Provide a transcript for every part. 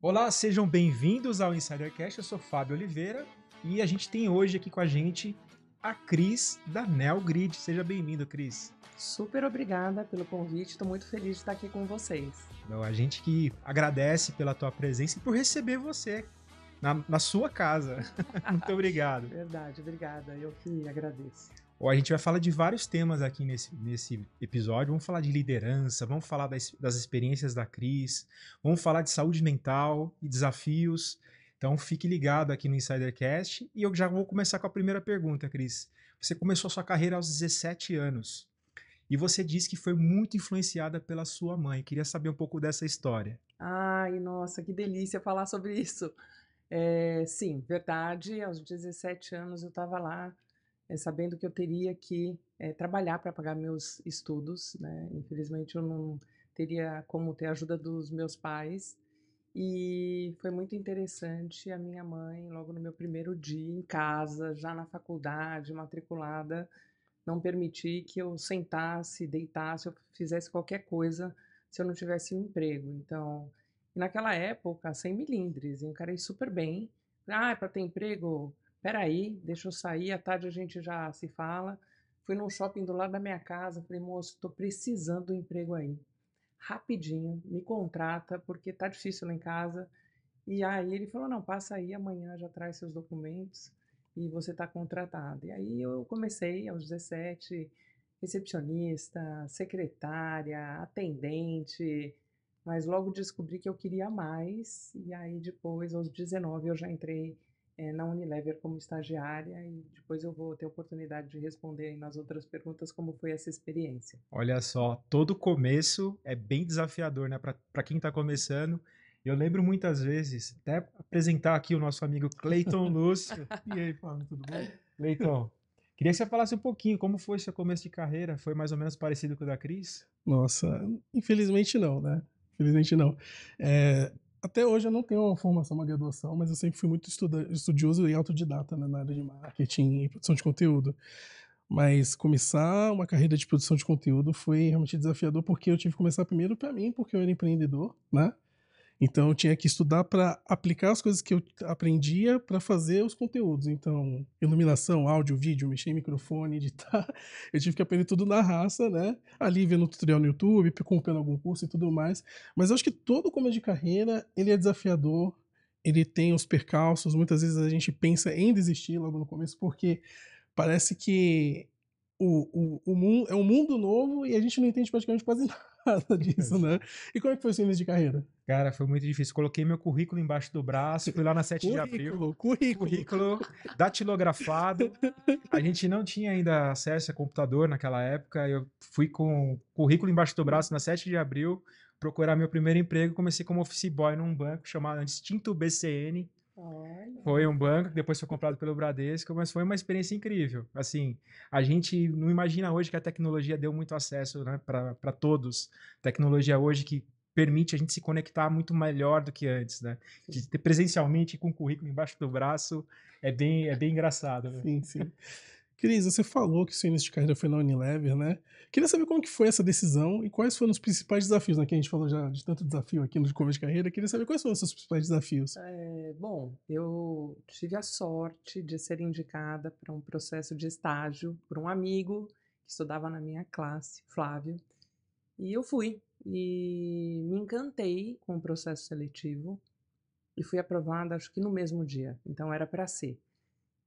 Olá, sejam bem-vindos ao Insidercast. Eu sou Fábio Oliveira e a gente tem hoje aqui com a gente a Cris da NeoGrid. Seja bem-vindo, Cris. Super obrigada pelo convite, estou muito feliz de estar aqui com vocês. Então, a gente que agradece pela tua presença e por receber você na, na sua casa. muito obrigado. Verdade, obrigada. Eu que agradeço. A gente vai falar de vários temas aqui nesse, nesse episódio. Vamos falar de liderança, vamos falar das, das experiências da Cris, vamos falar de saúde mental e desafios. Então fique ligado aqui no Insidercast. E eu já vou começar com a primeira pergunta, Cris. Você começou sua carreira aos 17 anos. E você disse que foi muito influenciada pela sua mãe. Queria saber um pouco dessa história. Ai, nossa, que delícia falar sobre isso. É, sim, verdade. Aos 17 anos eu estava lá é, sabendo que eu teria que é, trabalhar para pagar meus estudos, né? Infelizmente eu não teria como ter a ajuda dos meus pais. E foi muito interessante a minha mãe, logo no meu primeiro dia em casa, já na faculdade, matriculada, não permitir que eu sentasse, deitasse, eu fizesse qualquer coisa se eu não tivesse um emprego. Então, naquela época, sem milindres, eu encarei super bem. Ah, é para ter emprego, peraí, deixa eu sair, à tarde a gente já se fala. Fui num shopping do lado da minha casa, falei, moço, estou precisando do emprego aí. Rapidinho, me contrata, porque tá difícil lá em casa. E aí ele falou, não, passa aí, amanhã já traz seus documentos e você está contratado. E aí eu comecei aos 17, recepcionista, secretária, atendente, mas logo descobri que eu queria mais. E aí depois, aos 19, eu já entrei é, na Unilever como estagiária e depois eu vou ter oportunidade de responder nas outras perguntas como foi essa experiência. Olha só, todo começo é bem desafiador, né? Para quem está começando. Eu lembro muitas vezes, até apresentar aqui o nosso amigo Cleiton Lúcio. e aí, Fábio, tudo bom? Cleiton, Queria que você falasse um pouquinho como foi seu começo de carreira. Foi mais ou menos parecido com o da Cris? Nossa, infelizmente não, né? Infelizmente não. É, até hoje eu não tenho uma formação, uma graduação, mas eu sempre fui muito estudioso e autodidata né, na área de marketing e produção de conteúdo. Mas começar uma carreira de produção de conteúdo foi realmente desafiador, porque eu tive que começar primeiro para mim, porque eu era empreendedor, né? Então eu tinha que estudar para aplicar as coisas que eu aprendia para fazer os conteúdos. Então, iluminação, áudio, vídeo, mexer em microfone, editar. Eu tive que aprender tudo na raça, né? Ali vendo tutorial no YouTube, comprando algum curso e tudo mais. Mas eu acho que todo começo de carreira, ele é desafiador, ele tem os percalços. Muitas vezes a gente pensa em desistir logo no começo porque parece que o, o, o mundo é um mundo novo e a gente não entende praticamente quase nada causa disso, né? E como é que foi o seu início de carreira? Cara, foi muito difícil. Coloquei meu currículo embaixo do braço, fui lá na 7 currículo, de abril. Currículo. Currículo datilografado. A gente não tinha ainda acesso a computador naquela época. Eu fui com currículo embaixo do braço na 7 de abril procurar meu primeiro emprego. Comecei como office boy num banco chamado Instinto BCN. Olha. Foi um banco depois foi comprado pelo Bradesco, mas foi uma experiência incrível. Assim, a gente não imagina hoje que a tecnologia deu muito acesso né, para todos. Tecnologia hoje que permite a gente se conectar muito melhor do que antes, né? De ter presencialmente com o currículo embaixo do braço é bem, é bem engraçado. Né? Sim, sim. Cris, você falou que seu início de carreira foi na Unilever, né? Queria saber como que foi essa decisão e quais foram os principais desafios, né? Que a gente falou já de tanto desafio aqui no começo de carreira. Queria saber quais foram os seus principais desafios. É, bom, eu tive a sorte de ser indicada para um processo de estágio por um amigo que estudava na minha classe, Flávio. E eu fui e me encantei com o processo seletivo e fui aprovada, acho que no mesmo dia. Então era para ser.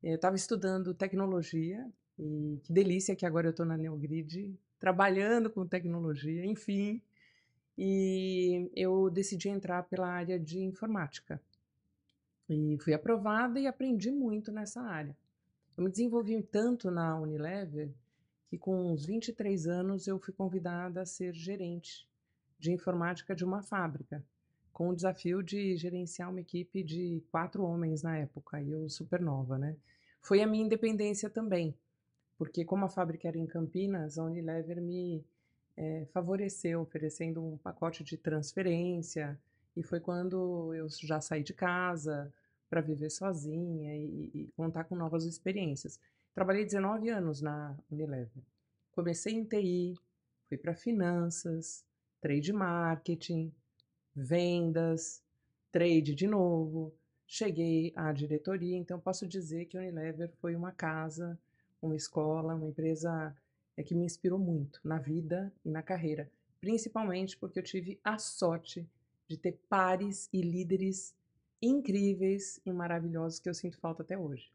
Eu estava estudando tecnologia e que delícia que agora eu estou na Neogrid, trabalhando com tecnologia, enfim. E eu decidi entrar pela área de informática. E fui aprovada e aprendi muito nessa área. Eu me desenvolvi tanto na Unilever que com uns 23 anos eu fui convidada a ser gerente de informática de uma fábrica com o desafio de gerenciar uma equipe de quatro homens na época, e eu super nova, né? Foi a minha independência também, porque como a fábrica era em Campinas, a Unilever me é, favoreceu, oferecendo um pacote de transferência, e foi quando eu já saí de casa para viver sozinha e, e contar com novas experiências. Trabalhei 19 anos na Unilever. Comecei em TI, fui para finanças, trade marketing, vendas, trade de novo, cheguei à diretoria, então posso dizer que a Unilever foi uma casa, uma escola, uma empresa é que me inspirou muito na vida e na carreira, principalmente porque eu tive a sorte de ter pares e líderes incríveis e maravilhosos que eu sinto falta até hoje.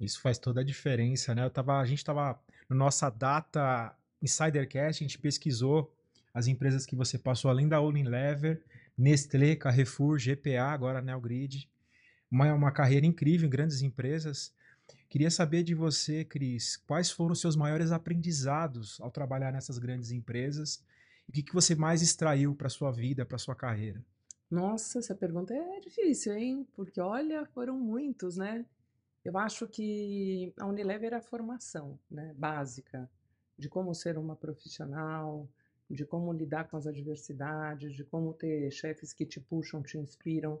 Isso faz toda a diferença, né? Eu tava, a gente estava na nossa data Insidercast, a gente pesquisou as empresas que você passou além da Unilever Nestlé, Carrefour, GPA, agora Neogrid. Uma, uma carreira incrível em grandes empresas. Queria saber de você, Cris, quais foram os seus maiores aprendizados ao trabalhar nessas grandes empresas? e O que, que você mais extraiu para sua vida, para sua carreira? Nossa, essa pergunta é difícil, hein? Porque olha, foram muitos, né? Eu acho que a Unilever era é a formação né, básica de como ser uma profissional, de como lidar com as adversidades, de como ter chefes que te puxam, te inspiram,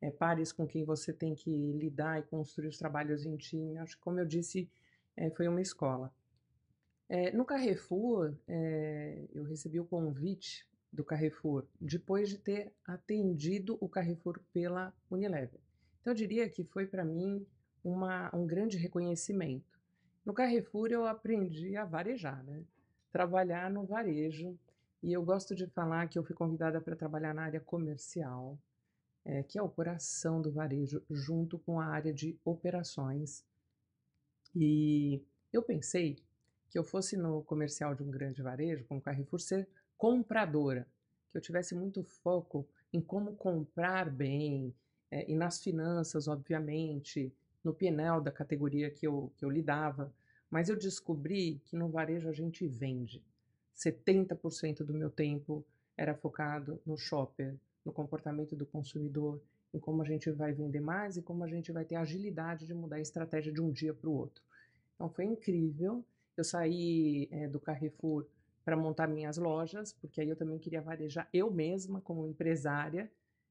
é, pares com quem você tem que lidar e construir os trabalhos em time. Acho que, como eu disse, é, foi uma escola. É, no Carrefour, é, eu recebi o convite do Carrefour depois de ter atendido o Carrefour pela Unilever. Então, eu diria que foi para mim uma, um grande reconhecimento. No Carrefour, eu aprendi a varejar, né? trabalhar no varejo e eu gosto de falar que eu fui convidada para trabalhar na área comercial, é, que é o coração do varejo, junto com a área de operações. E eu pensei que eu fosse no comercial de um grande varejo, como Carrefour, ser compradora, que eu tivesse muito foco em como comprar bem, é, e nas finanças, obviamente, no painel da categoria que eu, que eu lidava. Mas eu descobri que no varejo a gente vende. 70% do meu tempo era focado no shopper, no comportamento do consumidor, em como a gente vai vender mais e como a gente vai ter agilidade de mudar a estratégia de um dia para o outro. Então foi incrível. Eu saí é, do Carrefour para montar minhas lojas, porque aí eu também queria varejar eu mesma como empresária.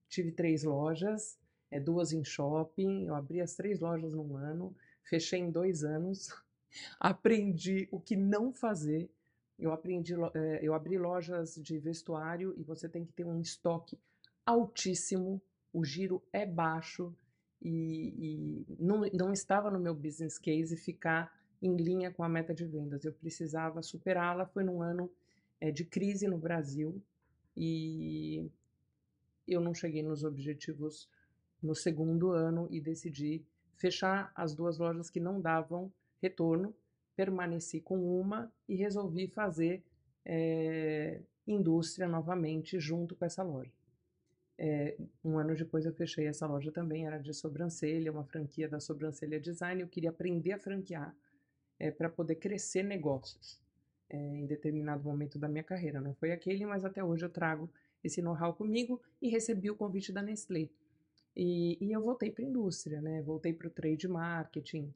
Tive três lojas, é, duas em shopping, eu abri as três lojas num ano, fechei em dois anos, aprendi o que não fazer eu aprendi, eh, eu abri lojas de vestuário e você tem que ter um estoque altíssimo, o giro é baixo e, e não, não estava no meu business case ficar em linha com a meta de vendas. Eu precisava superá-la. Foi num ano é, de crise no Brasil e eu não cheguei nos objetivos no segundo ano e decidi fechar as duas lojas que não davam retorno permaneci com uma e resolvi fazer é, indústria novamente junto com essa loja. É, um ano depois eu fechei essa loja também, era de sobrancelha, uma franquia da sobrancelha design. Eu queria aprender a franquear é, eh, para poder crescer negócios em determinado momento da minha carreira. Não foi aquele, mas até hoje eu trago esse know-how comigo e recebi o convite da Nestlé. E, e eu voltei para a indústria, né? voltei para o trade marketing,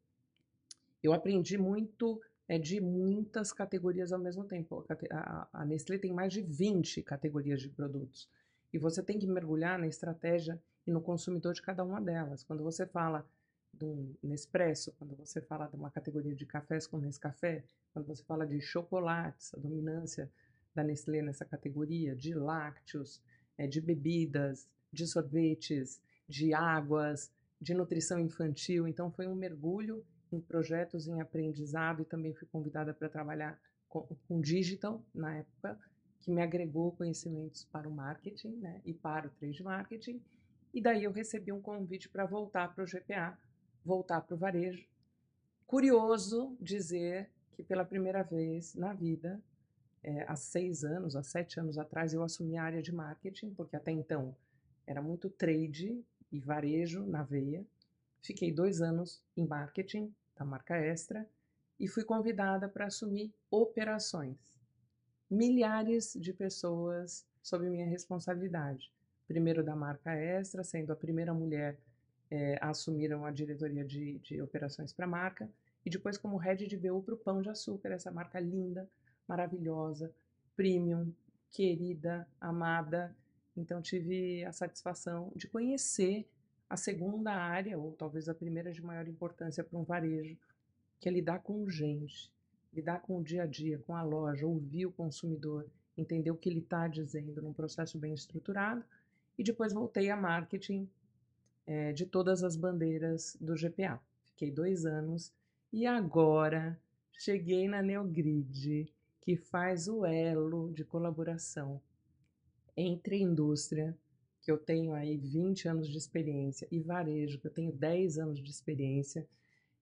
eu aprendi muito é, de muitas categorias ao mesmo tempo. A, a Nestlé tem mais de 20 categorias de produtos. E você tem que mergulhar na estratégia e no consumidor de cada uma delas. Quando você fala de um Nespresso, quando você fala de uma categoria de cafés com Nescafé, quando você fala de chocolates, a dominância da Nestlé nessa categoria, de lácteos, é, de bebidas, de sorvetes, de águas, de nutrição infantil. Então, foi um mergulho em projetos em aprendizado e também fui convidada para trabalhar com, com digital na época, que me agregou conhecimentos para o marketing né, e para o trade marketing. E daí eu recebi um convite para voltar para o GPA, voltar para o varejo. Curioso dizer que pela primeira vez na vida, é, há seis anos, há sete anos atrás, eu assumi a área de marketing, porque até então era muito trade e varejo na veia. Fiquei dois anos em marketing da marca Extra e fui convidada para assumir operações. Milhares de pessoas sob minha responsabilidade. Primeiro da marca Extra, sendo a primeira mulher é, a assumir uma diretoria de, de operações para a marca, e depois como head de BU para o Pão de Açúcar, essa marca linda, maravilhosa, premium, querida, amada. Então tive a satisfação de conhecer a segunda área, ou talvez a primeira de maior importância para um varejo, que é lidar com gente, lidar com o dia a dia, com a loja, ouvir o consumidor, entender o que ele está dizendo num processo bem estruturado. E depois voltei a marketing é, de todas as bandeiras do GPA. Fiquei dois anos e agora cheguei na Neogrid, que faz o elo de colaboração entre indústria que eu tenho aí 20 anos de experiência, e varejo, que eu tenho 10 anos de experiência,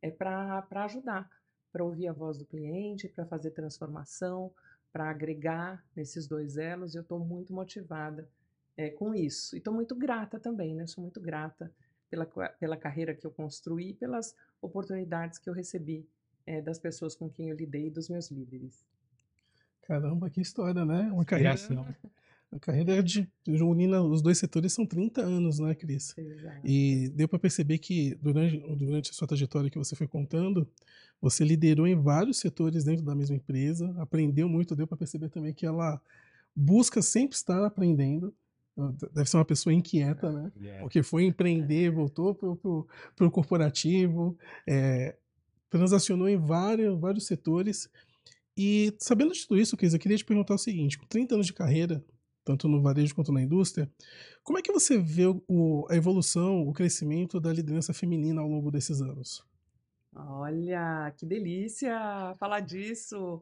é para ajudar, para ouvir a voz do cliente, para fazer transformação, para agregar nesses dois elos, e eu estou muito motivada é, com isso. E estou muito grata também, né? Sou muito grata pela, pela carreira que eu construí, pelas oportunidades que eu recebi é, das pessoas com quem eu lidei e dos meus líderes. Caramba, que história, né? Uma carreira. A carreira é de unindo os dois setores são 30 anos, né, Cris? Exato. E deu para perceber que durante, durante a sua trajetória que você foi contando, você liderou em vários setores dentro da mesma empresa, aprendeu muito, deu para perceber também que ela busca sempre estar aprendendo. Então, deve ser uma pessoa inquieta, né? Porque é. foi empreender, voltou para o corporativo, é, transacionou em vários, vários setores. E sabendo de tudo isso, Cris, eu queria te perguntar o seguinte: com 30 anos de carreira, tanto no varejo quanto na indústria. Como é que você vê o, a evolução, o crescimento da liderança feminina ao longo desses anos? Olha, que delícia falar disso!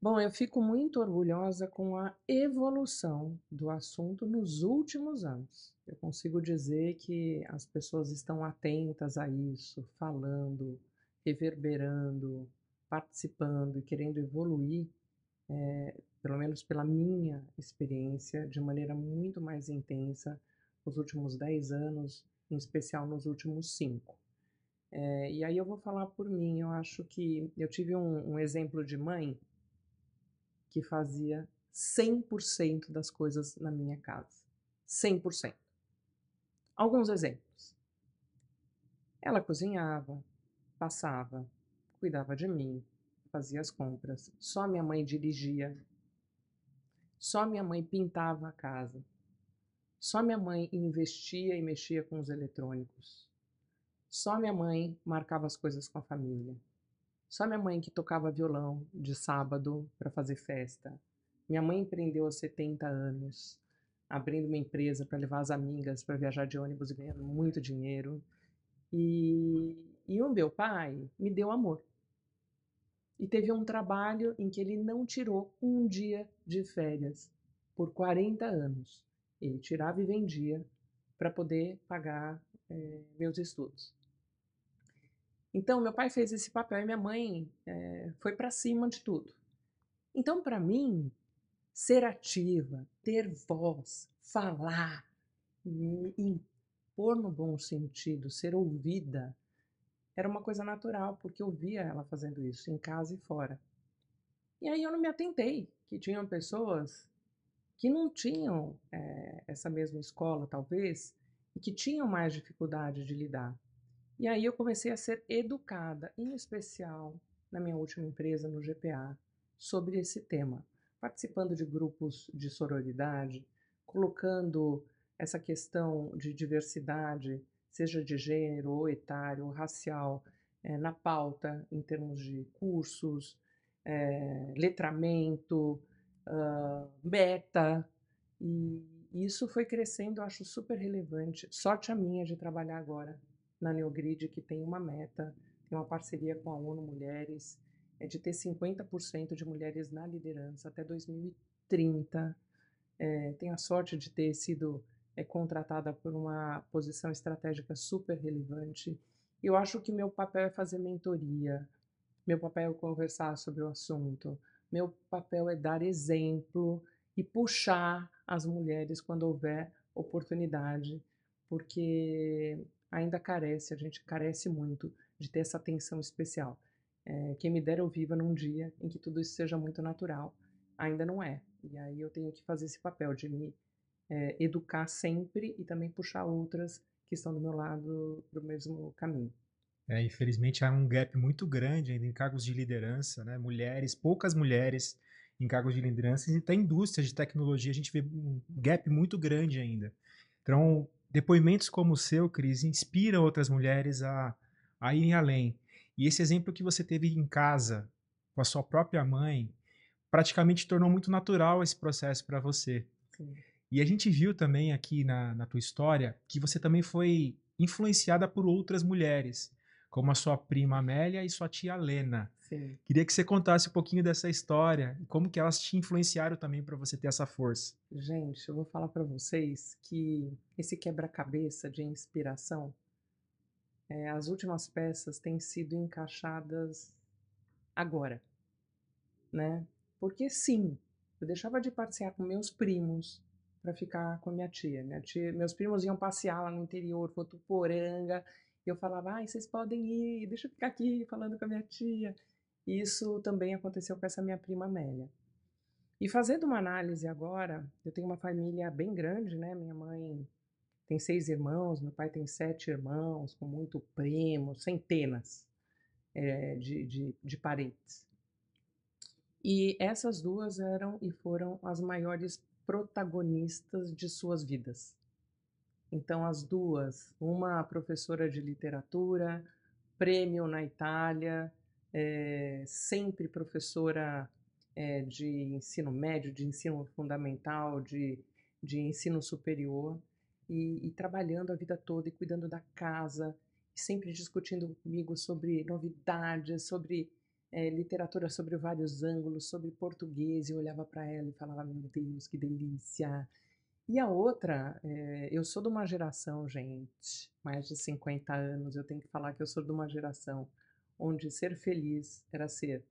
Bom, eu fico muito orgulhosa com a evolução do assunto nos últimos anos. Eu consigo dizer que as pessoas estão atentas a isso, falando, reverberando, participando e querendo evoluir é, pelo menos pela minha experiência, de maneira muito mais intensa nos últimos 10 anos, em especial nos últimos 5. É, eh, e aí eu vou falar por mim, eu acho que eu tive um, um exemplo de mãe que fazia 100% das coisas na minha casa. 100%. Alguns exemplos. Ela cozinhava, passava, cuidava de mim, fazia as compras. Só minha mãe dirigia só minha mãe pintava a casa. Só minha mãe investia e mexia com os eletrônicos. Só minha mãe marcava as coisas com a família. Só minha mãe que tocava violão de sábado para fazer festa. Minha mãe empreendeu aos 70 anos, abrindo uma empresa para levar as amigas para viajar de ônibus e ganhando muito dinheiro. E, e o meu pai me deu amor e teve um trabalho em que ele não tirou um dia de férias por 40 anos. Ele tirava e vendia para poder pagar é, meus estudos. Então, meu pai fez esse papel e minha mãe é, foi para cima de tudo. Então, para mim, ser ativa, ter voz, falar, hum, impor no bom sentido, ser ouvida, era uma coisa natural, porque eu via ela fazendo isso, em casa e fora. E aí eu não me atentei que tinham pessoas que não tinham é, essa mesma escola, talvez, e que tinham mais dificuldade de lidar. E aí eu comecei a ser educada, em especial na minha última empresa, no GPA, sobre esse tema, participando de grupos de sororidade, colocando essa questão de diversidade seja de gênero, etário, racial, é, na pauta em termos de cursos, é, letramento, uh, meta, e isso foi crescendo, eu acho super relevante. Sorte a minha de trabalhar agora na Neogrid, que tem uma meta, tem uma parceria com a ONU Mulheres, é de ter 50% de mulheres na liderança até 2030. É, eh, tenho a sorte de ter sido é contratada por uma posição estratégica super relevante. Eu acho que meu papel é fazer mentoria, meu papel é conversar sobre o assunto, meu papel é dar exemplo e puxar as mulheres quando houver oportunidade, porque ainda carece, a gente carece muito de ter essa atenção especial. É, quem me dera eu viva num dia em que tudo isso seja muito natural, ainda não é. E aí eu tenho que fazer esse papel de me é, educar sempre e também puxar outras que estão do meu lado para o mesmo caminho. É, infelizmente há um gap muito grande ainda em cargos de liderança, né? mulheres, poucas mulheres em cargos de liderança, e até indústria de tecnologia a gente vê um gap muito grande ainda. Então, depoimentos como o seu, Cris, inspiram outras mulheres a, a irem além. E esse exemplo que você teve em casa, com a sua própria mãe, praticamente tornou muito natural esse processo para você. Sim. E a gente viu também aqui na, na tua história que você também foi influenciada por outras mulheres, como a sua prima Amélia e sua tia Lena. Sim. Queria que você contasse um pouquinho dessa história, como que elas te influenciaram também para você ter essa força. Gente, eu vou falar para vocês que esse quebra-cabeça de inspiração, é, as últimas peças têm sido encaixadas agora, né? Porque sim, eu deixava de passear com meus primos, para ficar com a minha tia. minha tia. Meus primos iam passear lá no interior, Votuporanga, e eu falava, ai, vocês podem ir, deixa eu ficar aqui falando com a minha tia. E isso também aconteceu com essa minha prima Amélia. E fazendo uma análise agora, eu tenho uma família bem grande, né? Minha mãe tem seis irmãos, meu pai tem sete irmãos, com muito primo, centenas é, de, de, de parentes. E essas duas eram e foram as maiores protagonistas de suas vidas. Então, as duas, uma professora de literatura, prêmio na Itália, é, sempre professora é, de ensino médio, de ensino fundamental, de, de ensino superior, e, e trabalhando a vida toda e cuidando da casa, sempre discutindo comigo sobre novidades, sobre é, literatura sobre vários ângulos, sobre português, e eu olhava para ela e falava: Meu Deus, que delícia! E a outra, é, eu sou de uma geração, gente, mais de 50 anos, eu tenho que falar que eu sou de uma geração onde ser feliz era ser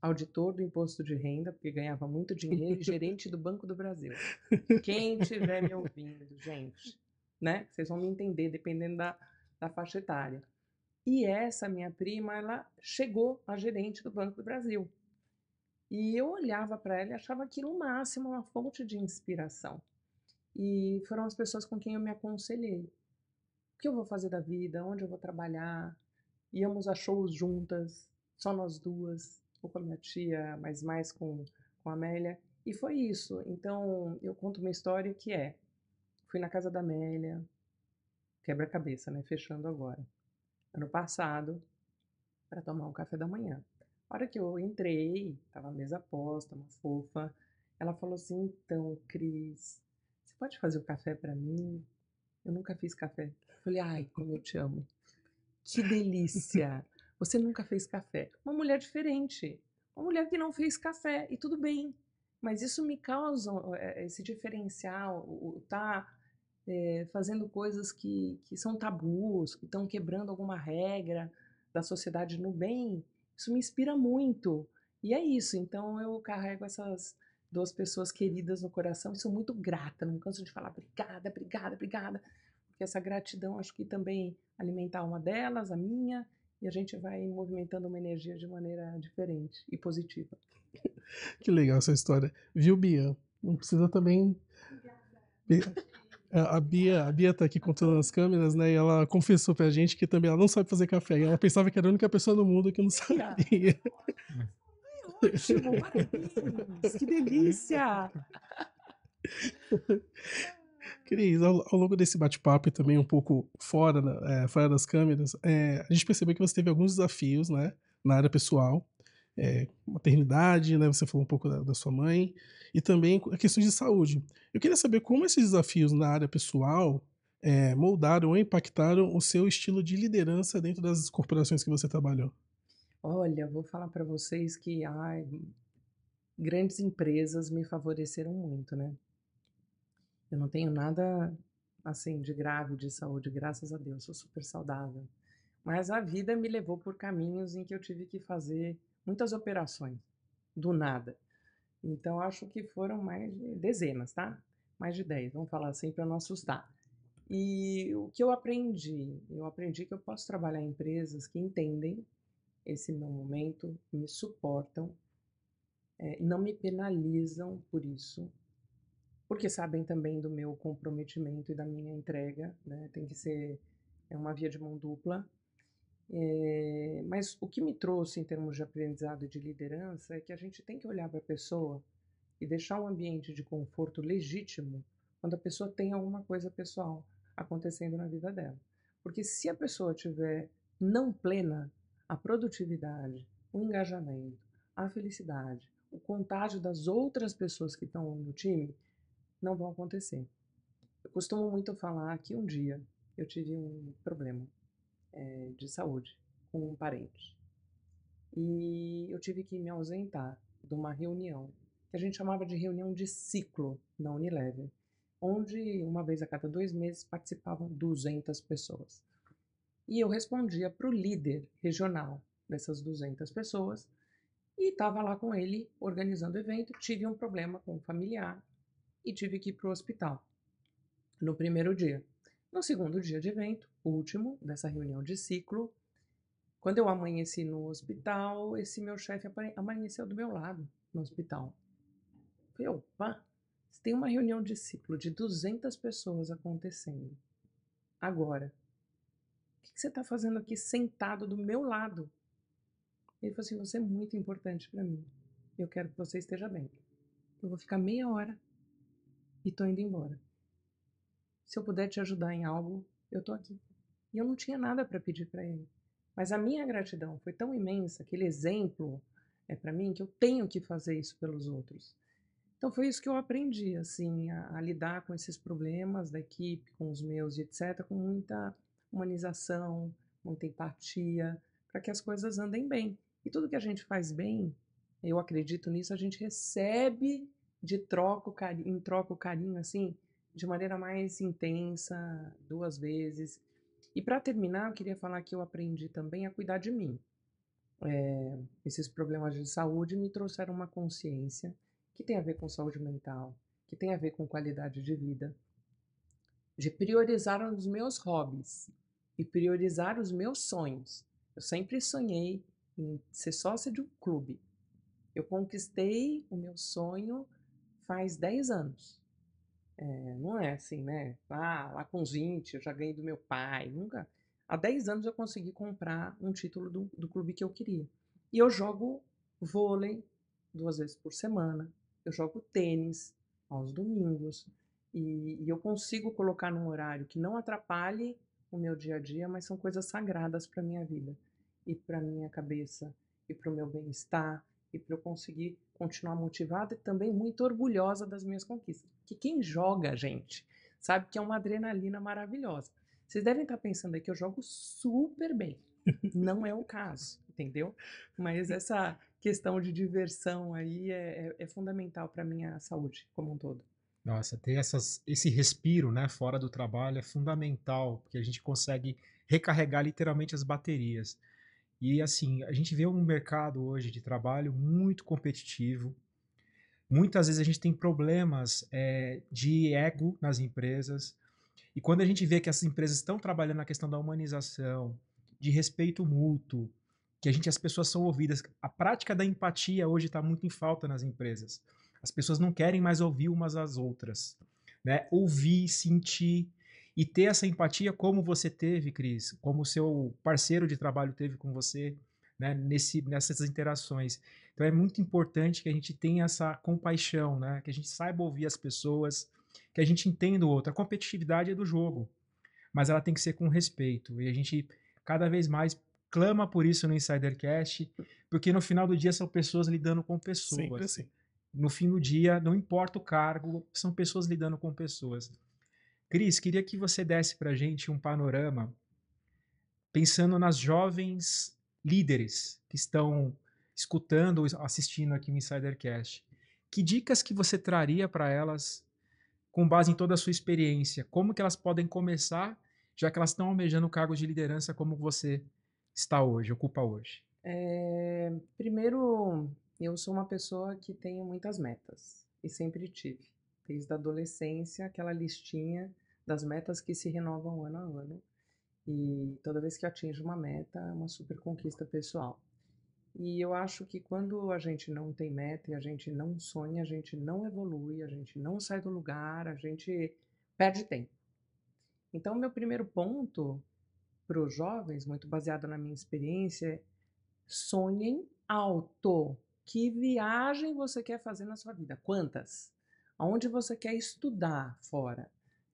auditor do imposto de renda, porque ganhava muito dinheiro, e gerente do Banco do Brasil. Quem estiver me ouvindo, gente, né? Vocês vão me entender dependendo da, da faixa etária. E essa minha prima, ela chegou a gerente do Banco do Brasil. E eu olhava para ela e achava aquilo o máximo, uma fonte de inspiração. E foram as pessoas com quem eu me aconselhei. O que eu vou fazer da vida? Onde eu vou trabalhar? Íamos a shows juntas, só nós duas, ou com a minha tia, mas mais com, com a Amélia. E foi isso. Então, eu conto uma história que é: fui na casa da Amélia, quebra-cabeça, né? Fechando agora ano passado para tomar um café da manhã. A hora que eu entrei, tava a mesa posta, uma fofa, ela falou assim: "Então, Cris, você pode fazer o café para mim? Eu nunca fiz café". Eu falei: "Ai, como eu te amo. Que delícia. Você nunca fez café. Uma mulher diferente, uma mulher que não fez café e tudo bem. Mas isso me causa eh, esse diferencial, o tá é, fazendo coisas que, que são tabus, que estão quebrando alguma regra da sociedade no bem, isso me inspira muito. E é isso, então eu carrego essas duas pessoas queridas no coração e sou muito grata, não canso de falar obrigada, obrigada, obrigada, porque essa gratidão acho que também alimenta uma delas, a minha, e a gente vai movimentando uma energia de maneira diferente e positiva. Que legal essa história. Viu, Bia? Não precisa também. Obrigada. É, a Bia, a Bia tá aqui controlando as câmeras, né? E ela confessou pra gente que também ela não sabe fazer café. E ela pensava que era a única pessoa no mundo que não sabia. Ai, ótimo, parabéns! Que delícia! Cris, ao, ao, longo desse bate-papo e também um pouco fora, né, é, fora das câmeras, é, a gente percebeu que você teve alguns desafios, né? Na área pessoal, é, maternidade, né? Você falou um pouco da, da, sua mãe e também questões de saúde. Eu queria saber como esses desafios na área pessoal é, moldaram ou impactaram o seu estilo de liderança dentro das corporações que você trabalhou. Olha, vou falar para vocês que ai, grandes empresas me favoreceram muito, né? Eu não tenho nada assim de grave de saúde, graças a Deus, sou super saudável. Mas a vida me levou por caminhos em que eu tive que fazer muitas operações do nada. Então acho que foram mais de dezenas, tá? Mais de 10, vamos falar assim para não assustar. E o que eu aprendi? Eu aprendi que eu posso trabalhar em empresas que entendem esse meu momento, me suportam, é, não me penalizam por isso, porque sabem também do meu comprometimento e da minha entrega, né? Tem que ser é uma via de mão dupla. É, mas o que me trouxe em termos de aprendizado e de liderança é que a gente tem que olhar para a pessoa e deixar um ambiente de conforto legítimo quando a pessoa tem alguma coisa pessoal acontecendo na vida dela. Porque se a pessoa tiver não plena, a produtividade, o engajamento, a felicidade, o contágio das outras pessoas que estão no time não vão acontecer. Eu costumo muito falar que um dia eu tive um problema é, de saúde com um parente. E eu tive que me ausentar de uma reunião, que a gente chamava de reunião de ciclo na Unilever, onde uma vez a cada dois meses participavam 200 pessoas. E eu respondia para o líder regional dessas 200 pessoas e estava lá com ele organizando o evento. Tive um problema com um familiar e tive que ir para o hospital no primeiro dia. No segundo dia de evento, último dessa reunião de ciclo, quando eu amanheci no hospital, esse meu chefe amanheceu do meu lado no hospital. Eu falei, opa, tem uma reunião de ciclo de 200 pessoas acontecendo agora, o que, que você está fazendo aqui sentado do meu lado? Ele falou assim: você é muito importante para mim. Eu quero que você esteja bem. Eu vou ficar meia hora e tô indo embora. Se eu puder te ajudar em algo, eu tô aqui. E eu não tinha nada para pedir para ele. Mas a minha gratidão foi tão imensa, aquele exemplo é para mim que eu tenho que fazer isso pelos outros. Então foi isso que eu aprendi, assim, a, a lidar com esses problemas da equipe, com os meus, etc, com muita humanização, muita empatia, para que as coisas andem bem. E tudo que a gente faz bem, eu acredito nisso, a gente recebe de troca, em troca o carinho, assim, de maneira mais intensa, duas vezes, e para terminar, eu queria falar que eu aprendi também a cuidar de mim. É, esses problemas de saúde me trouxeram uma consciência que tem a ver com saúde mental, que tem a ver com qualidade de vida, de priorizar os meus hobbies e priorizar os meus sonhos. Eu sempre sonhei em ser sócia de um clube. Eu conquistei o meu sonho faz 10 anos. É, não é assim, né? Ah, lá com 20 eu já ganhei do meu pai. Nunca. Há 10 anos eu consegui comprar um título do, do clube que eu queria. E eu jogo vôlei duas vezes por semana. Eu jogo tênis aos domingos. E, e eu consigo colocar num horário que não atrapalhe o meu dia a dia, mas são coisas sagradas para minha vida e para minha cabeça e para o meu bem-estar e para eu conseguir continuar motivada e também muito orgulhosa das minhas conquistas. Que quem joga, gente, sabe que é uma adrenalina maravilhosa. Vocês devem estar tá pensando aí que eu jogo super bem. Não é o caso, entendeu? Mas essa questão de diversão aí é, é, é fundamental para minha saúde como um todo. Nossa, ter essas, esse respiro né, fora do trabalho é fundamental, porque a gente consegue recarregar literalmente as baterias. E assim, a gente vê um mercado hoje de trabalho muito competitivo. Muitas vezes a gente tem problemas é, de ego nas empresas. E quando a gente vê que as empresas estão trabalhando na questão da humanização, de respeito mútuo, que a gente as pessoas são ouvidas, a prática da empatia hoje está muito em falta nas empresas. As pessoas não querem mais ouvir umas às outras, né? Ouvir, sentir, e ter essa empatia como você teve, Cris, como o seu parceiro de trabalho teve com você, né, nesse, nessas interações. Então é muito importante que a gente tenha essa compaixão, né, que a gente saiba ouvir as pessoas, que a gente entenda o outro. A competitividade é do jogo, mas ela tem que ser com respeito. E a gente cada vez mais clama por isso no Insidercast, porque no final do dia são pessoas lidando com pessoas. Sempre assim. No fim do dia, não importa o cargo, são pessoas lidando com pessoas. Cris, queria que você desse para a gente um panorama pensando nas jovens líderes que estão escutando ou assistindo aqui no Insidercast. Que dicas que você traria para elas com base em toda a sua experiência? Como que elas podem começar, já que elas estão almejando cargos de liderança como você está hoje, ocupa hoje? É, primeiro, eu sou uma pessoa que tenho muitas metas e sempre tive. Desde a adolescência aquela listinha das metas que se renovam ano a ano. E toda vez que atinge uma meta, é uma super conquista pessoal. E eu acho que quando a gente não tem meta e a gente não sonha, a gente não evolui, a gente não sai do lugar, a gente perde tempo. Então, meu primeiro ponto para os jovens, muito baseado na minha experiência, sonhem alto. Que viagem você quer fazer na sua vida? Quantas? aonde você quer estudar fora.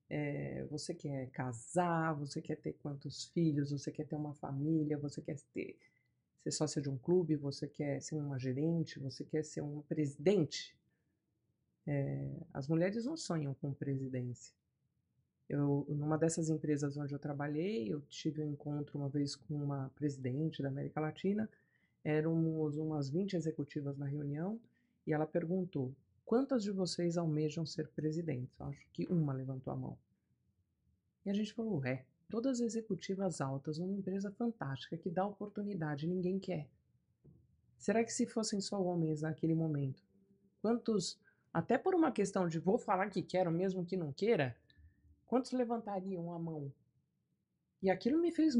É, você quer casar, você quer ter quantos filhos, você quer ter uma família, você quer ter, ser sócia de um clube, você quer ser uma gerente, você quer ser um presidente. É, as mulheres não sonham com presidência. Eu, numa dessas empresas onde eu trabalhei, eu tive um encontro uma vez com uma presidente da América Latina, éramos umas 20 executivas na reunião, e ela perguntou: Quantas de vocês almejam ser presidentes? Acho que uma levantou a mão. E a gente falou: é, todas executivas altas numa empresa fantástica que dá oportunidade ninguém quer. Será que se fossem só homens naquele momento? Quantos, até por uma questão de vou falar que quero mesmo que não queira, quantos levantariam a mão? E aquilo me fez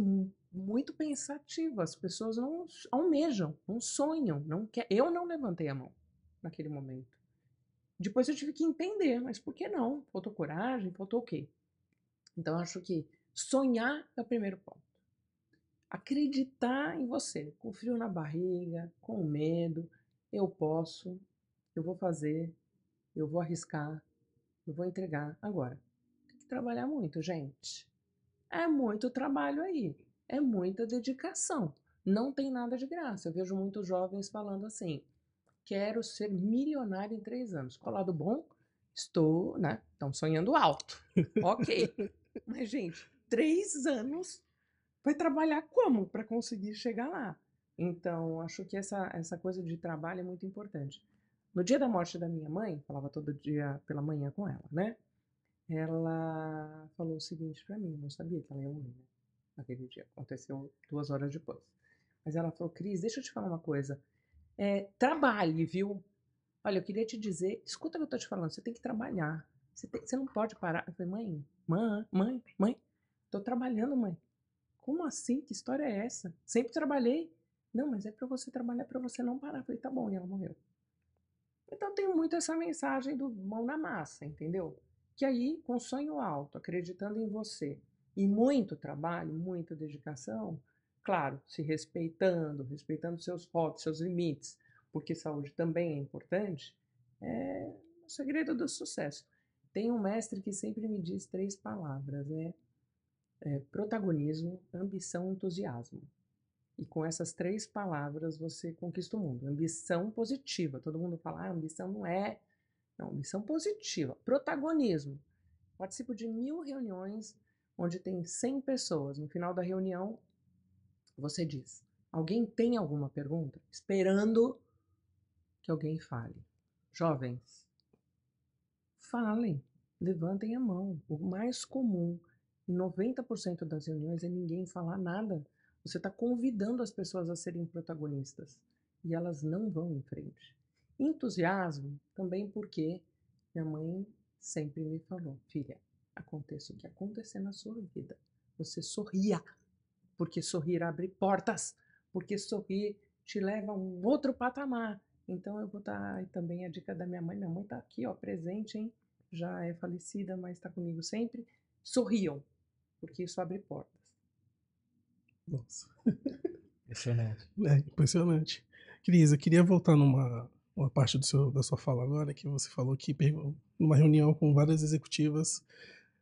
muito pensativa. As pessoas não almejam, não sonham, não quer. Eu não levantei a mão naquele momento. Depois eu tive que entender, mas por que não? Faltou coragem, faltou o quê? Então acho que sonhar é o primeiro ponto. Acreditar em você, com frio na barriga, com medo, eu posso, eu vou fazer, eu vou arriscar, eu vou entregar agora. Tem que trabalhar muito, gente. É muito trabalho aí, é muita dedicação. Não tem nada de graça. Eu vejo muitos jovens falando assim: quero ser milionário em três anos. Qual lado bom? Estou, né? Estão sonhando alto. ok. Mas, gente, três anos vai trabalhar como para conseguir chegar lá? Então, acho que essa, essa coisa de trabalho é muito importante. No dia da morte da minha mãe, falava todo dia pela manhã com ela, né? Ela falou o seguinte para mim, não sabia que ela ia morrer né? naquele dia. Aconteceu duas horas depois. Mas ela falou, Cris, deixa eu te falar uma coisa. É, trabalhe, viu? Olha, eu queria te dizer, escuta o que eu tô te falando, você tem que trabalhar. Você, tem, você não pode parar. Eu falei, mãe, mãe, mãe, mãe, tô trabalhando, mãe. Como assim? Que história é essa? Sempre trabalhei. Não, mas é para você trabalhar, é para você não parar. Eu falei, tá bom, e ela morreu. Então tem muito essa mensagem do mão na massa, entendeu? Que aí, com sonho alto, acreditando em você e muito trabalho, muita dedicação, Claro, se respeitando, respeitando seus votos, seus limites, porque saúde também é importante, é o segredo do sucesso. Tem um mestre que sempre me diz três palavras, né? É, protagonismo, ambição, entusiasmo. E com essas três palavras você conquista o mundo. Ambição positiva. Todo mundo fala, ah, ambição não é. Não, ambição positiva. Protagonismo. Participo de mil reuniões onde tem 100 pessoas. No final da reunião, você diz: Alguém tem alguma pergunta? Esperando que alguém fale. Jovens, falem, levantem a mão. O mais comum em 90% das reuniões é ninguém falar nada. Você está convidando as pessoas a serem protagonistas e elas não vão em frente. Entusiasmo também porque minha mãe sempre me falou, filha, aconteça o que acontecer na sua vida, você sorria, porque sorrir abre portas, porque sorrir te leva a um outro patamar. Então eu vou dar tá, também a dica da minha mãe. Minha mãe tá aqui, ó, presente, hein? Já é falecida, mas está comigo sempre. Sorriam, porque isso abre portas. Nossa. Impressionante. É, impressionante. Cris, eu queria voltar numa uma parte do seu, da sua fala agora, que você falou que numa reunião com várias executivas,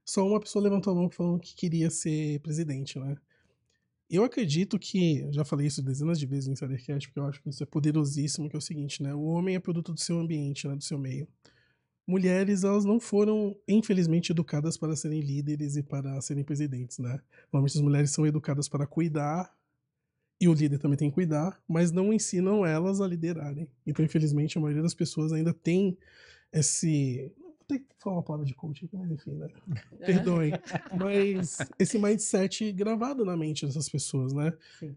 só uma pessoa levantou a mão falando que queria ser presidente, né? Eu acredito que, já falei isso dezenas de vezes no Insidercast, porque eu acho que isso é poderosíssimo, que é o seguinte, né? O homem é produto do seu ambiente, né? do seu meio. Mulheres, elas não foram, infelizmente, educadas para serem líderes e para serem presidentes, né? Normalmente as mulheres são educadas para cuidar, e o líder também tem que cuidar, mas não ensinam elas a liderarem. Então, infelizmente, a maioria das pessoas ainda tem esse tem que falar uma palavra de coaching, mas enfim, né? É. Perdoem. mas esse mindset gravado na mente dessas pessoas, né?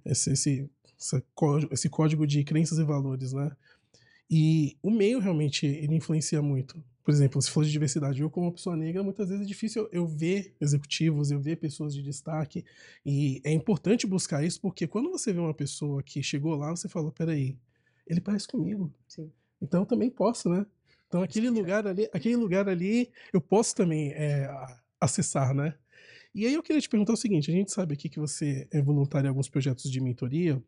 Esse, esse, esse, código, esse código de crenças e valores, né? E o meio realmente ele influencia muito. Por exemplo, se for de diversidade, eu como uma pessoa negra, muitas vezes é difícil eu ver executivos, eu ver pessoas de destaque. E é importante buscar isso, porque quando você vê uma pessoa que chegou lá, você fala: peraí, ele parece comigo. Sim. Então eu também posso, né? Então aquele lugar ali, aquele lugar ali, eu posso também é, acessar, né? E aí eu queria te perguntar o seguinte: a gente sabe aqui que você é voluntário em alguns projetos de mentoria,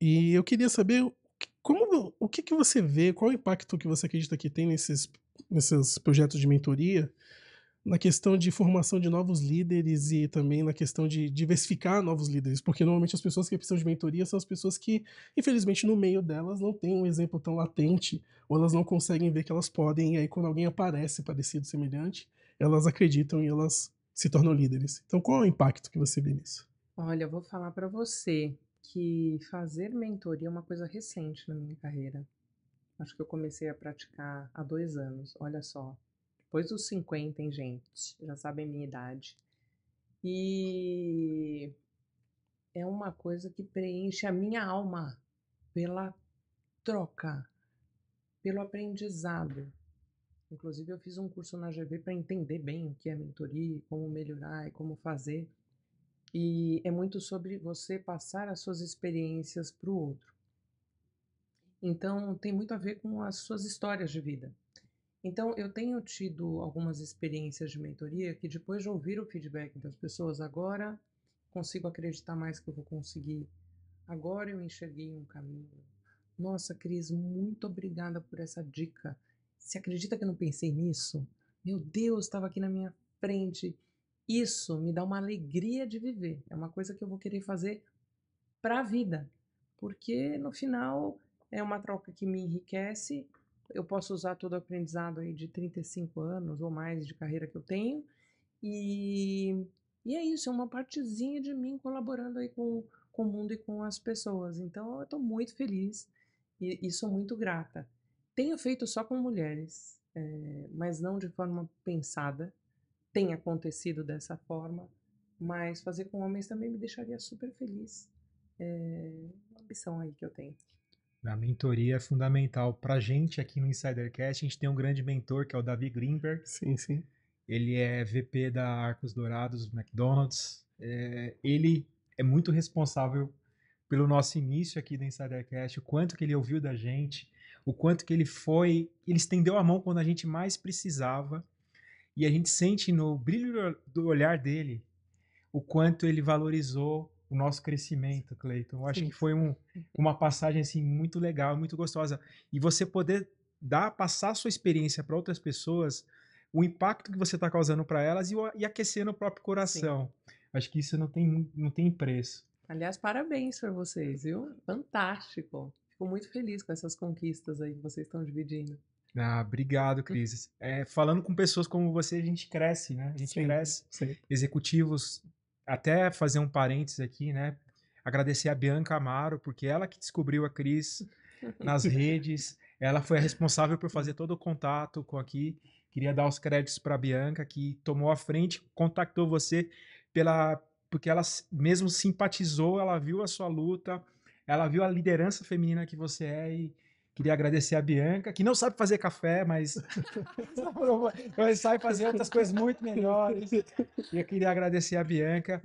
e eu queria saber como, o que, que você vê, qual o impacto que você acredita que tem nesses, nesses projetos de mentoria na questão de formação de novos líderes e também na questão de diversificar novos líderes, porque normalmente as pessoas que precisam de mentoria são as pessoas que, infelizmente, no meio delas não tem um exemplo tão latente, ou elas não conseguem ver que elas podem, e aí quando alguém aparece parecido, semelhante, elas acreditam e elas se tornam líderes. Então, qual é o impacto que você vê nisso? Olha, eu vou falar para você que fazer mentoria é uma coisa recente na minha carreira. Acho que eu comecei a praticar há dois anos, olha só depois dos 50, hein, gente? Já sabem minha idade. E é uma coisa que preenche a minha alma pela troca, pelo aprendizado. Inclusive, eu fiz um curso na GV para entender bem o que é mentoria, como melhorar e como fazer. E é muito sobre você passar as suas experiências para o outro. Então, tem muito a ver com as suas histórias de vida. Então, eu tenho tido algumas experiências de mentoria que, depois de ouvir o feedback das pessoas, agora consigo acreditar mais que eu vou conseguir. Agora eu enxerguei um caminho. Nossa, Cris, muito obrigada por essa dica. Você acredita que eu não pensei nisso? Meu Deus, estava aqui na minha frente. Isso me dá uma alegria de viver. É uma coisa que eu vou querer fazer para a vida, porque no final é uma troca que me enriquece eu posso usar todo o aprendizado aí de 35 anos ou mais de carreira que eu tenho. E, e é isso, é uma partezinha de mim colaborando aí com, com o mundo e com as pessoas. Então eu estou muito feliz e, e, sou muito grata. Tenho feito só com mulheres, é, mas não de forma pensada. Tem acontecido dessa forma, mas fazer com homens também me deixaria super feliz. É uma opção aí que eu tenho. A mentoria é fundamental para a gente aqui no Insidercast. A gente tem um grande mentor que é o Davi Greenberg. Sim, sim. Ele é VP da Arcos Dourados, McDonald's. É, ele é muito responsável pelo nosso início aqui do Insidercast, o quanto que ele ouviu da gente, o quanto que ele foi, ele estendeu a mão quando a gente mais precisava, e a gente sente no brilho do olhar dele o quanto ele valorizou o nosso crescimento, Cleiton. Eu acho Sim. que foi um, uhum. uma passagem assim muito legal, muito gostosa. E você poder dar, passar a sua experiência para outras pessoas, o impacto que você está causando para elas e, e aquecendo o próprio coração. Sim. Acho que isso não tem, não tem preço. Aliás, parabéns para vocês, viu? Fantástico. Fico muito feliz com essas conquistas aí que vocês estão dividindo. Ah, obrigado, Cris. É, falando com pessoas como você, a gente cresce, né? A gente sim, cresce. Sim. Executivos até fazer um parênteses aqui, né? Agradecer a Bianca Amaro, porque ela que descobriu a Cris nas redes, ela foi a responsável por fazer todo o contato com aqui. Queria dar os créditos para a Bianca, que tomou a frente, contactou você pela porque ela mesmo simpatizou, ela viu a sua luta, ela viu a liderança feminina que você é e Queria agradecer a Bianca, que não sabe fazer café, mas, mas sabe fazer outras coisas muito melhores. E eu queria agradecer a Bianca.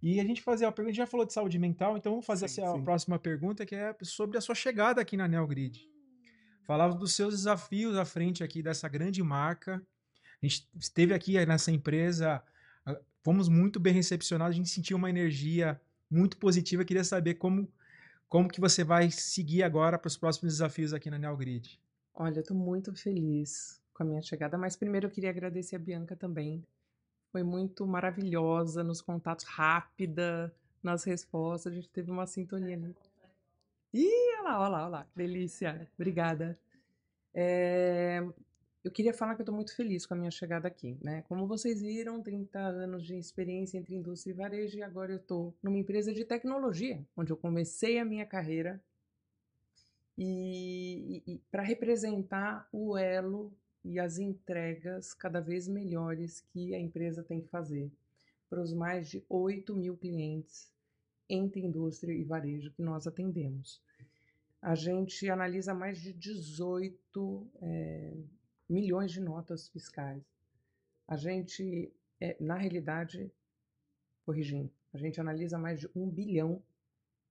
E a gente fazer a pergunta, a gente já falou de saúde mental, então vamos fazer sim, a sim. próxima pergunta, que é sobre a sua chegada aqui na NeoGrid Falava dos seus desafios à frente aqui dessa grande marca. A gente esteve aqui nessa empresa, fomos muito bem recepcionados, a gente sentiu uma energia muito positiva. queria saber como como que você vai seguir agora para os próximos desafios aqui na Neogrid? Olha, eu estou muito feliz com a minha chegada, mas primeiro eu queria agradecer a Bianca também. Foi muito maravilhosa nos contatos, rápida nas respostas, a gente teve uma sintonia. Né? Ih, olha lá, olha lá, olha lá, delícia, obrigada. É, eu queria falar que eu estou muito feliz com a minha chegada aqui, né? Como vocês viram, 30 anos de experiência entre indústria e varejo e agora eu estou numa empresa de tecnologia, onde eu comecei a minha carreira e, e, e para representar o elo e as entregas cada vez melhores que a empresa tem que fazer para os mais de 8 mil clientes entre indústria e varejo que nós atendemos. A gente analisa mais de 18 é, eh, milhões de notas fiscais. A gente, é, na realidade, corrigindo, a gente analisa mais de um bilhão,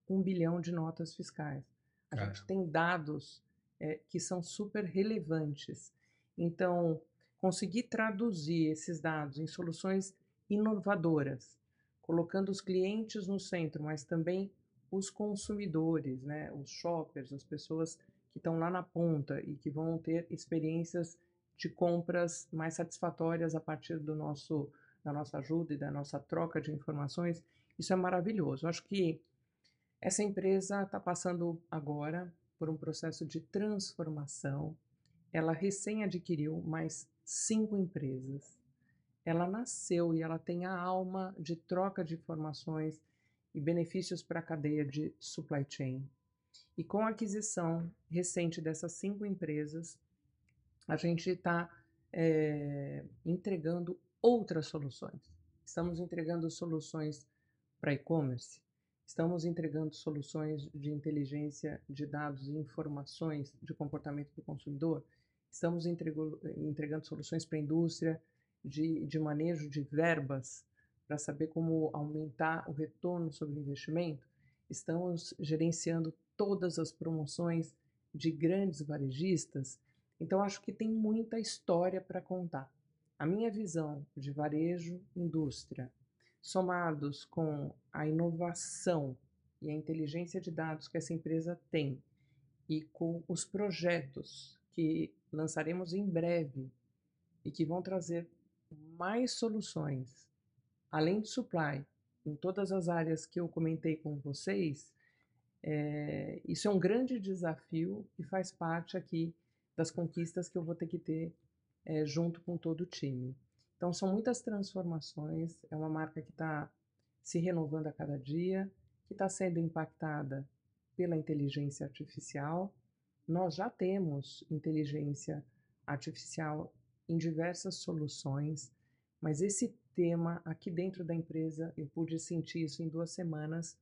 um bilhão de notas fiscais. A Caramba. gente tem dados é, que são super relevantes. Então, conseguir traduzir esses dados em soluções inovadoras, colocando os clientes no centro, mas também os consumidores, né, os shoppers, as pessoas que estão lá na ponta e que vão ter experiências de compras mais satisfatórias a partir do nosso da nossa ajuda e da nossa troca de informações. Isso é maravilhoso. Eu acho que essa empresa está passando agora por um processo de transformação. Ela recém adquiriu mais cinco empresas. Ela nasceu e ela tem a alma de troca de informações e benefícios para a cadeia de supply chain. E com a aquisição recente dessas cinco empresas, a gente está é, eh, entregando outras soluções. Estamos entregando soluções para e-commerce, estamos entregando soluções de inteligência de dados e informações de comportamento do consumidor, estamos entregando, entregando soluções para a indústria de, de manejo de verbas para saber como aumentar o retorno sobre o investimento, estamos gerenciando todas as promoções de grandes varejistas, então acho que tem muita história para contar. A minha visão de varejo, indústria, somados com a inovação e a inteligência de dados que essa empresa tem e com os projetos que lançaremos em breve e que vão trazer mais soluções, além de supply, em todas as áreas que eu comentei com vocês, é, isso é um grande desafio e faz parte aqui das conquistas que eu vou ter que ter é, junto com todo o time. Então, são muitas transformações, é uma marca que está se renovando a cada dia, que está sendo impactada pela inteligência artificial. Nós já temos inteligência artificial em diversas soluções, mas esse tema aqui dentro da empresa, eu pude sentir isso em duas semanas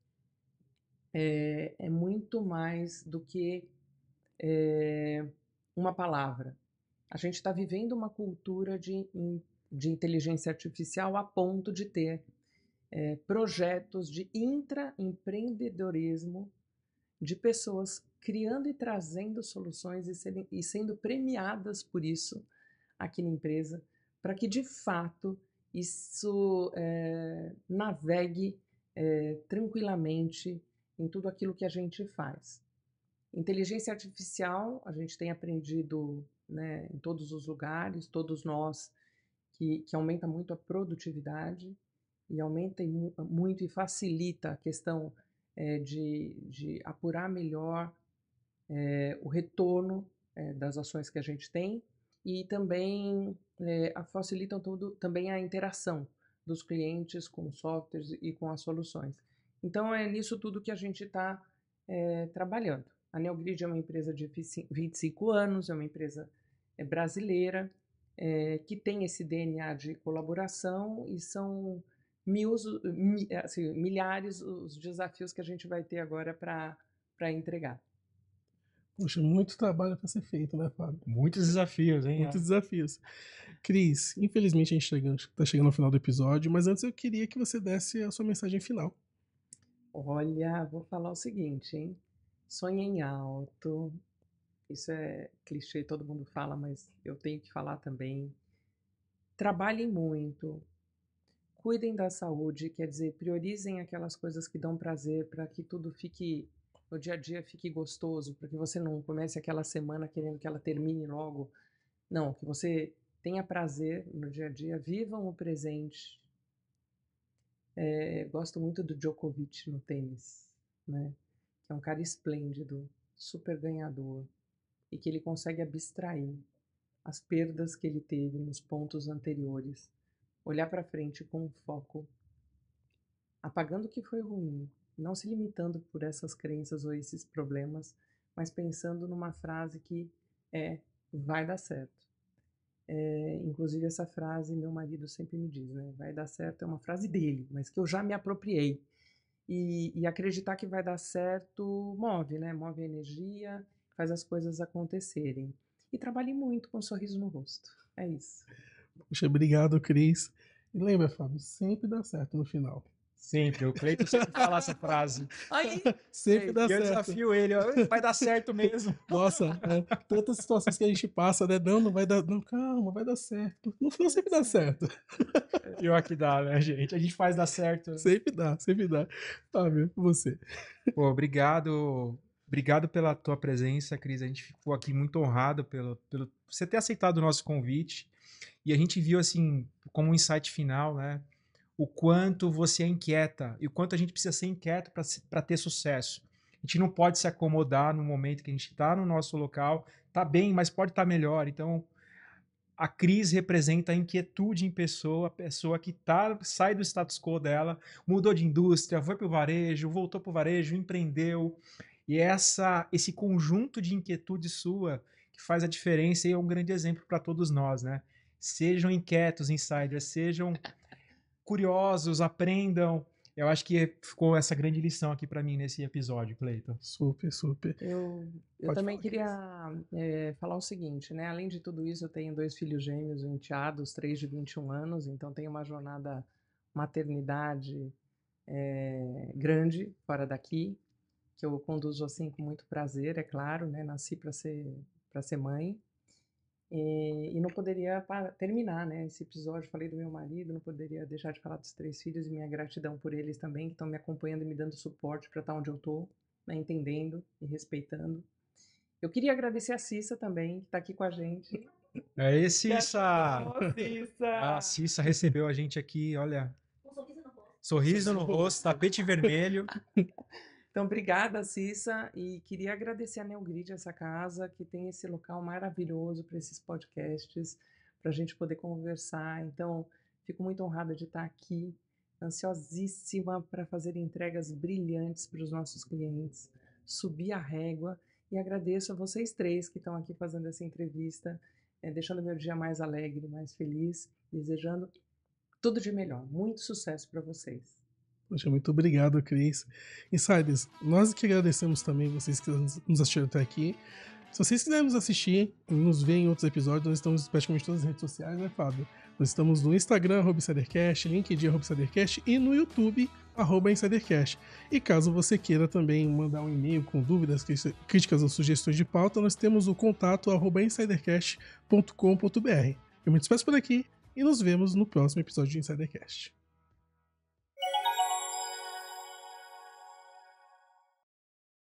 é, é muito mais do que é, uma palavra. A gente está vivendo uma cultura de, de inteligência artificial a ponto de ter é, projetos de intraempreendedorismo de pessoas criando e trazendo soluções e, serem, e sendo premiadas por isso aqui na empresa, para que de fato isso é, navegue é, tranquilamente em tudo aquilo que a gente faz. Inteligência artificial, a gente tem aprendido né, em todos os lugares, todos nós, que, que aumenta muito a produtividade e aumenta muito e facilita a questão é, de, de apurar melhor é, o retorno é, das ações que a gente tem e também facilita facilitam tudo, também a interação dos clientes com softwares e com as soluções. Então é nisso tudo que a gente está é, eh, trabalhando. A Neogrid é uma empresa de 25 anos, é uma empresa é, brasileira é, que tem esse DNA de colaboração e são mil, assim, milhares os desafios que a gente vai ter agora para entregar. Poxa, muito trabalho para ser feito, né, Fábio? Muitos desafios, hein? Muitos desafios. Cris, infelizmente a gente está chegando, tá chegando ao final do episódio, mas antes eu queria que você desse a sua mensagem final Olha, vou falar o seguinte, hein? Sonhe em alto. Isso é clichê, todo mundo fala, mas eu tenho que falar também. Trabalhem muito. Cuidem da saúde, quer dizer, priorizem aquelas coisas que dão prazer para que tudo fique no dia a dia fique gostoso, para que você não comece aquela semana querendo que ela termine logo. Não, que você tenha prazer no dia a dia, vivam o presente, é, gosto muito do Djokovic no tênis, né? Que é um cara esplêndido, super ganhador e que ele consegue abstrair as perdas que ele teve nos pontos anteriores, olhar para frente com foco, apagando o que foi ruim, não se limitando por essas crenças ou esses problemas, mas pensando numa frase que é vai dar certo. É, inclusive essa frase meu marido sempre me diz, né? Vai dar certo é uma frase dele, mas que eu já me apropriei. E, e acreditar que vai dar certo move, né? Move a energia, faz as coisas acontecerem. E trabalhe muito com um sorriso no rosto. É isso. Poxa, obrigado, Cris. E lembra, Fábio, sempre dá certo no final. Sempre, o Cleiton sempre fala essa frase. Aí, sempre aí, é, dá eu certo. Eu desafio ele, ó, vai dar certo mesmo. Nossa, é, tantas situações que a gente passa, né? Não, não vai dar, não, calma, vai dar certo. No final sempre dá certo. Pior que dá, né, gente? A gente faz dar certo. Né? Sempre dá, sempre dá. Tá, com você. Pô, obrigado Obrigado pela tua presença, Cris. A gente ficou aqui muito honrado pelo, pelo você ter aceitado o nosso convite. E a gente viu, assim, como um insight final, né? o quanto você é inquieta e o quanto a gente precisa ser inquieto para ter sucesso. A gente não pode se acomodar no momento que a gente está no nosso local, está bem, mas pode estar tá melhor. Então, a crise representa a inquietude em pessoa, a pessoa que tá, sai do status quo dela, mudou de indústria, foi para o varejo, voltou para o varejo, empreendeu. E essa, esse conjunto de inquietude sua que faz a diferença e é um grande exemplo para todos nós, né? Sejam inquietos, insiders, sejam curiosos, aprendam. Eu acho que ficou essa grande lição aqui para mim nesse episódio, Cleiton. Super, super. Eu, eu também falar queria é, falar o seguinte, né? Além de tudo isso, eu tenho dois filhos gêmeos, enteados, três de 21 anos, então tenho uma jornada maternidade é, grande fora daqui, que eu conduzo assim com muito prazer, é claro, né? Nasci para ser para ser mãe, e, eh, e não poderia terminar né, esse episódio. Falei do meu marido, não poderia deixar de falar dos três filhos e minha gratidão por eles também, que estão me acompanhando e me dando suporte para estar tá onde eu estou, né, entendendo e respeitando. Eu queria agradecer a Cissa também, que está aqui com a gente. É, Aê, tá Cissa! A ah, Cissa recebeu a gente aqui, olha. Um sorriso no rosto, sorriso no rosto tapete vermelho. Então, obrigada, Cissa, e queria agradecer a Neogrid, essa casa, que tem esse local maravilhoso para esses podcasts, para a gente poder conversar. Então, fico muito honrada de estar aqui, ansiosíssima para fazer entregas brilhantes para os nossos clientes, subir a régua, e agradeço a vocês três que estão aqui fazendo essa entrevista, é, deixando meu dia mais alegre, mais feliz, desejando tudo de melhor. Muito sucesso para vocês. Poxa, muito obrigado, Cris. Insiders, nós que agradecemos também vocês que nos assistiram até aqui. Se vocês quiserem nos assistir e nos ver em outros episódios, nós estamos praticamente em todas as redes sociais, né, Fábio? Nós estamos no Instagram, arroba InsiderCast, LinkedIn, arroba InsiderCast e no YouTube, arroba InsiderCast. E caso você queira também mandar um e-mail com dúvidas, críticas ou sugestões de pauta, nós temos o contato arroba insidercast.com.br. Eu me despeço por aqui e nos vemos no próximo episódio de InsiderCast.